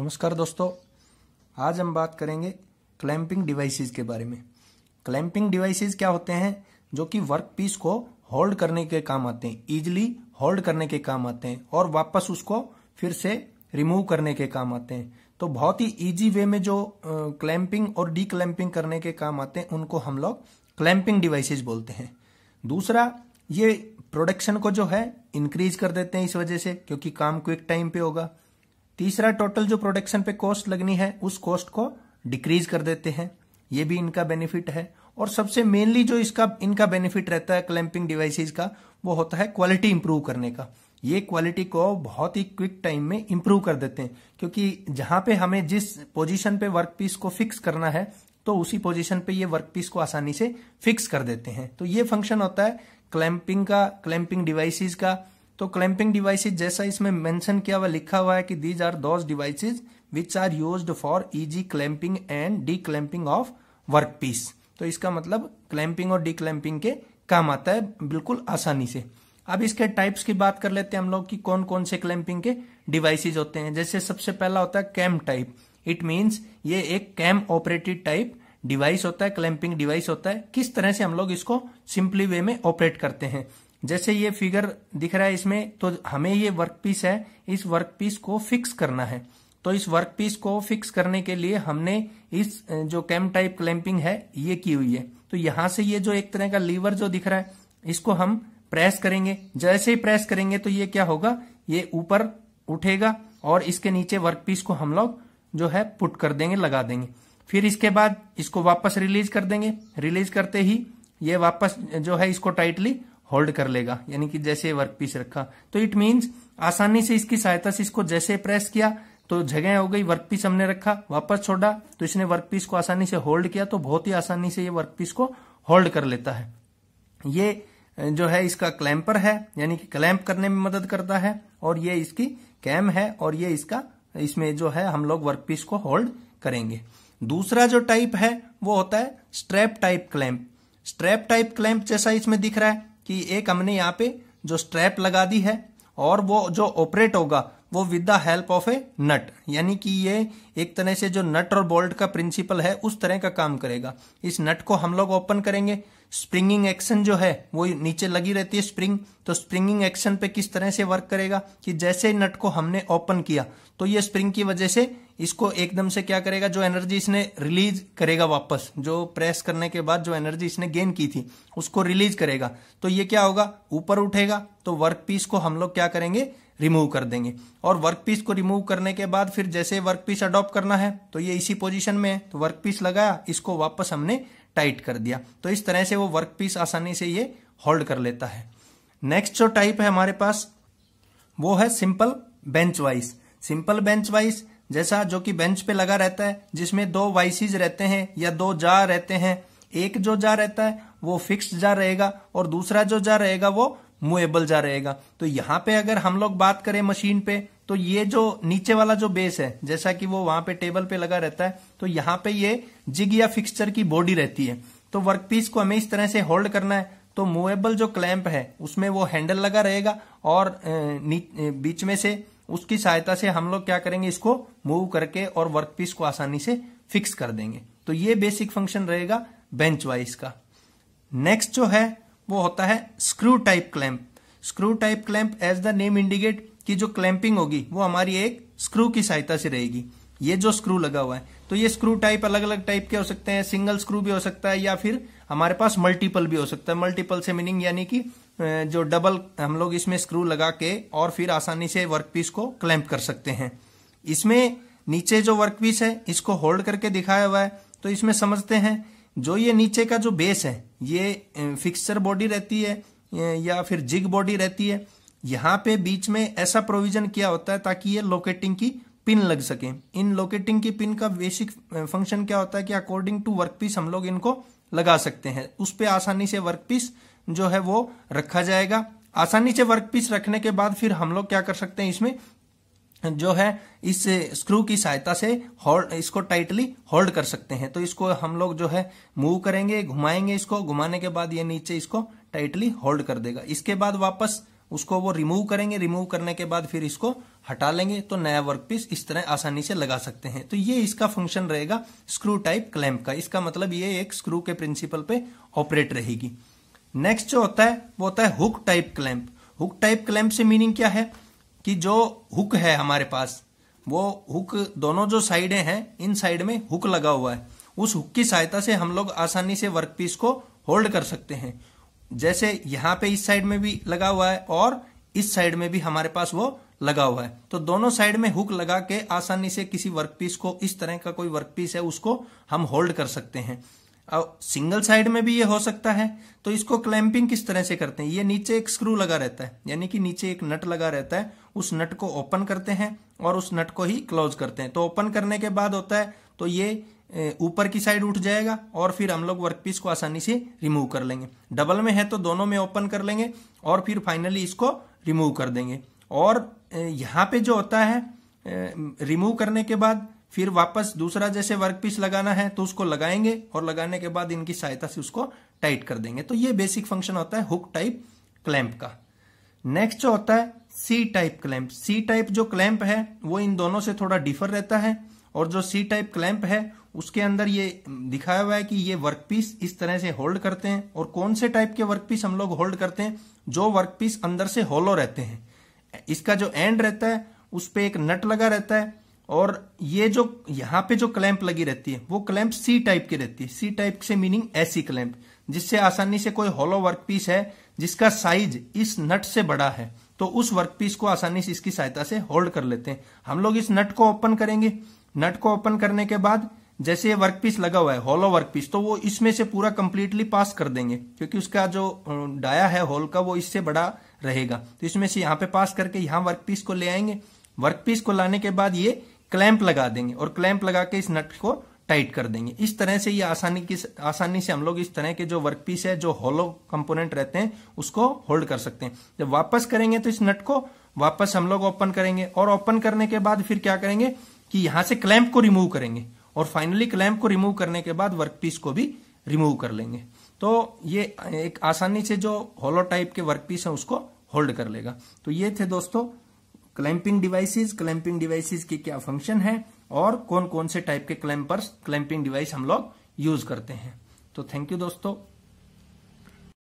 नमस्कार दोस्तों आज हम बात करेंगे क्लैंपिंग डिवाइसेस के बारे में क्लैंपिंग डिवाइसेस क्या होते हैं जो कि वर्क पीस को होल्ड करने के काम आते हैं इजिली होल्ड करने के काम आते हैं और वापस उसको फिर से रिमूव करने के काम आते हैं तो बहुत ही इजी वे में जो क्लैंपिंग और डी क्लैंपिंग करने के काम आते हैं उनको हम लोग क्लैंपिंग डिवाइसेज बोलते हैं दूसरा ये प्रोडक्शन को जो है इंक्रीज कर देते हैं इस वजह से क्योंकि काम क्विक टाइम पे होगा तीसरा टोटल जो प्रोडक्शन पे कॉस्ट लगनी है उस कॉस्ट को डिक्रीज कर देते हैं ये भी इनका बेनिफिट है और सबसे मेनली जो इसका इनका बेनिफिट रहता है क्लैंपिंग डिवाइसेस का वो होता है क्वालिटी इंप्रूव करने का ये क्वालिटी को बहुत ही क्विक टाइम में इंप्रूव कर देते हैं क्योंकि जहां पे हमें जिस पोजीशन पे वर्क पीस को फिक्स करना है तो उसी पोजीशन पे ये वर्क पीस को आसानी से फिक्स कर देते हैं तो ये फंक्शन होता है क्लैंपिंग का क्लैंपिंग डिवाइसिस का तो क्लैंपिंग डिवाइसेज जैसा इसमें मेंशन किया हुआ लिखा हुआ है कि these are those devices which are used for easy clamping and declamping of work piece तो इसका मतलब क्लैंपिंग और डी क्लैंपिंग के काम आता है बिल्कुल आसानी से अब इसके टाइप्स की बात कर लेते हैं हम लोग कि कौन कौन से क्लैंपिंग के डिवाइसेज होते हैं जैसे सबसे पहला होता है कैम टाइप इट मीन्स ये एक कैम ऑपरेटेड टाइप डिवाइस होता है क्लैंपिंग डिवाइस होता है किस तरह से हम लोग इसको सिंपली वे में ऑपरेट करते हैं जैसे ये फिगर दिख रहा है इसमें तो हमें ये वर्क पीस है इस वर्क पीस को फिक्स करना है तो इस वर्क पीस को फिक्स करने के लिए हमने इस जो कैम टाइप क्लैंपिंग है ये की हुई है तो यहां से ये जो एक तरह का लीवर जो दिख रहा है इसको हम प्रेस करेंगे जैसे ही प्रेस करेंगे तो ये क्या होगा ये ऊपर उठेगा और इसके नीचे वर्क पीस को हम लोग जो है पुट कर देंगे लगा देंगे फिर इसके बाद इसको वापस रिलीज कर देंगे रिलीज करते ही ये वापस जो है इसको टाइटली होल्ड कर लेगा यानी कि जैसे वर्क पीस रखा तो इट मीन्स आसानी से इसकी सहायता से इसको जैसे प्रेस किया तो जगह हो गई वर्क पीस हमने रखा वापस छोड़ा तो इसने वर्क पीस को आसानी से होल्ड किया तो बहुत ही आसानी से ये वर्क पीस को होल्ड कर लेता है ये जो है इसका क्लैम्पर है यानी कि क्लैम्प करने में मदद करता है और ये इसकी कैम है और ये इसका इसमें जो है हम लोग वर्क पीस को होल्ड करेंगे दूसरा जो टाइप है वो होता है strap type clamp strap type clamp जैसा इसमें दिख रहा है कि एक हमने यहाँ पे जो स्ट्रैप लगा दी है और वो जो ऑपरेट होगा वो with the help of a nut यानी कि ये एक तरह से जो नट और बोल्ट का प्रिंसिपल है उस तरह का काम करेगा इस नट को हम लोग ओपन करेंगे स्प्रिंगिंग एक्शन जो है वो नीचे लगी रहती है स्प्रिंग तो स्प्रिंगिंग एक्शन पे किस तरह से वर्क करेगा कि जैसे नट को हमने ओपन किया तो ये स्प्रिंग की वजह से इसको एकदम से क्या करेगा जो एनर्जी इसने रिलीज करेगा वापस जो प्रेस करने के बाद जो एनर्जी इसने गेन की थी उसको रिलीज करेगा तो ये क्या होगा ऊपर उठेगा तो वर्क पीस को हम लोग क्या करेंगे रिमूव कर देंगे और वर्क पीस को रिमूव करने के बाद फिर जैसे वर्क पीस अडॉप्ट करना है तो ये इसी पोजिशन में है तो वर्क पीस लगाया इसको वापस हमने टाइट कर दिया तो इस तरह से वो वर्क पीस आसानी से ये होल्ड कर लेता है नेक्स्ट जो टाइप है हमारे पास वो है simple bench vice simple bench vice जैसा जो कि बेंच पे लगा रहता है जिसमें दो वाइसिस रहते हैं या दो जार रहते हैं एक जो जार रहता है वो फिक्स्ड जार रहेगा और दूसरा जो जार रहेगा वो मुएबल जार रहेगा तो यहाँ पे अगर हम लोग बात करें मशीन पे तो ये जो नीचे वाला जो बेस है जैसा कि वो वहां पे टेबल पे लगा रहता है तो यहाँ पे ये जिग या फिक्सचर की बॉडी रहती है तो वर्कपीस को हमें इस तरह से होल्ड करना है तो मूवेबल जो क्लैंप है उसमें वो हैंडल लगा रहेगा और बीच में से उसकी सहायता से हम लोग क्या करेंगे इसको मूव करके और वर्कपीस को आसानी से फिक्स कर देंगे तो ये बेसिक फंक्शन रहेगा बेंच वाइज का नेक्स्ट जो है वो होता है screw type clamp screw type clamp as the name indicate की जो क्लैंपिंग होगी वो हमारी एक स्क्रू की सहायता से रहेगी ये जो स्क्रू लगा हुआ है तो ये स्क्रू टाइप अलग अलग टाइप के हो सकते हैं सिंगल स्क्रू भी हो सकता है या फिर हमारे पास मल्टीपल भी हो सकता है मल्टीपल से मीनिंग यानी कि जो डबल हम लोग इसमें स्क्रू लगा के और फिर आसानी से वर्कपीस को क्लैंप कर सकते हैं इसमें नीचे जो वर्कपीस है इसको होल्ड करके दिखाया हुआ है तो इसमें समझते हैं जो ये नीचे का जो बेस है ये फिक्सचर बॉडी रहती है या फिर जिग बॉडी रहती है यहाँ पे बीच में ऐसा प्रोविजन किया होता है ताकि ये लोकेटिंग की पिन लग सके इन लोकेटिंग की पिन का बेसिक फंक्शन क्या होता है कि अकॉर्डिंग टू वर्क पीस हम लोग इनको लगा सकते हैं उस पर आसानी से वर्क पीस जो है वो रखा जाएगा आसानी से वर्क पीस रखने के बाद फिर हम लोग क्या कर सकते हैं इसमें जो है इस स्क्रू की सहायता से होल्ड इसको टाइटली होल्ड कर सकते हैं तो इसको हम लोग जो है मूव करेंगे घुमाएंगे इसको घुमाने के बाद ये नीचे इसको टाइटली होल्ड कर देगा इसके बाद वापस उसको वो रिमूव करेंगे रिमूव करने के बाद फिर इसको हटा लेंगे तो नया वर्क पीस इस तरह आसानी से लगा सकते हैं तो ये इसका फंक्शन रहेगा स्क्रू टाइप क्लैम्प का इसका मतलब ये एक स्क्रू के प्रिंसिपल पे ऑपरेट रहेगी नेक्स्ट जो होता है वो होता है hook type clamp hook type clamp से मीनिंग क्या है कि जो हुक है हमारे पास वो हुक दोनों जो साइडें हैं इन साइड में हुक लगा हुआ है उस हुक की सहायता से हम लोग आसानी से वर्क पीस को होल्ड कर सकते हैं जैसे यहां पे इस साइड में भी लगा हुआ है और इस साइड में भी हमारे पास वो लगा हुआ है तो दोनों साइड में हुक लगा के आसानी से किसी वर्कपीस को इस तरह का कोई वर्कपीस है उसको हम होल्ड कर सकते हैं अब सिंगल साइड में भी ये हो सकता है तो इसको क्लैंपिंग किस तरह से करते हैं ये नीचे एक स्क्रू लगा रहता है यानी कि नीचे एक नट लगा रहता है उस नट को ओपन करते हैं और उस नट को ही क्लोज करते हैं तो ओपन करने के बाद होता है तो ये ऊपर की साइड उठ जाएगा और फिर हम लोग वर्कपीस को आसानी से रिमूव कर लेंगे डबल में है तो दोनों में ओपन कर लेंगे और फिर फाइनली इसको रिमूव कर देंगे और यहाँ पे जो होता है रिमूव करने के बाद फिर वापस दूसरा जैसे वर्कपीस लगाना है तो उसको लगाएंगे और लगाने के बाद इनकी सहायता से उसको टाइट कर देंगे तो ये बेसिक फंक्शन होता है हुक टाइप क्लैंप का नेक्स्ट जो होता है C type clamp C type जो क्लैंप है वो इन दोनों से थोड़ा डिफर रहता है और जो सी टाइप क्लैंप है उसके अंदर ये दिखाया हुआ है कि ये वर्कपीस इस तरह से होल्ड करते हैं और कौन से टाइप के वर्क पीस हम लोग होल्ड करते हैं जो वर्क पीस अंदर से होलो रहते हैं इसका जो एंड रहता है उस पर एक नट लगा रहता है और ये जो यहाँ पे जो क्लैंप लगी रहती है वो क्लैंप सी टाइप की रहती है सी टाइप से मीनिंग ऐसी क्लैंप जिससे आसानी से कोई होलो वर्क है जिसका साइज इस नट से बड़ा है तो उस वर्क को आसानी से इसकी सहायता से होल्ड कर लेते हैं हम लोग इस नट को ओपन करेंगे नट को ओपन करने के बाद जैसे ये वर्क पीस लगा हुआ है हॉलो वर्क पीस तो वो इसमें से पूरा कंप्लीटली पास कर देंगे क्योंकि उसका जो डाया है हॉल का वो इससे बड़ा रहेगा तो इसमें से यहाँ पे पास करके यहाँ वर्क पीस को ले आएंगे वर्क पीस को लाने के बाद ये क्लैंप लगा देंगे और क्लैंप लगा के इस नट को टाइट कर देंगे इस तरह से ये आसानी की आसानी से हम लोग इस तरह के जो वर्क पीस है जो होलो कंपोनेंट रहते हैं उसको होल्ड कर सकते हैं जब वापस करेंगे तो इस नट को वापस हम लोग ओपन करेंगे और ओपन करने के बाद फिर क्या करेंगे कि यहां से क्लैंप को रिमूव करेंगे और फाइनली क्लैम्प को रिमूव करने के बाद वर्कपीस को भी रिमूव कर लेंगे तो ये एक आसानी से जो होलो टाइप के वर्कपीस है उसको होल्ड कर लेगा तो ये थे दोस्तों क्लैंपिंग डिवाइसेस क्लैंपिंग डिवाइसेस के क्या फंक्शन है और कौन कौन से टाइप के क्लैंपर्स क्लैंपिंग डिवाइस हम लोग यूज करते हैं तो थैंक यू दोस्तों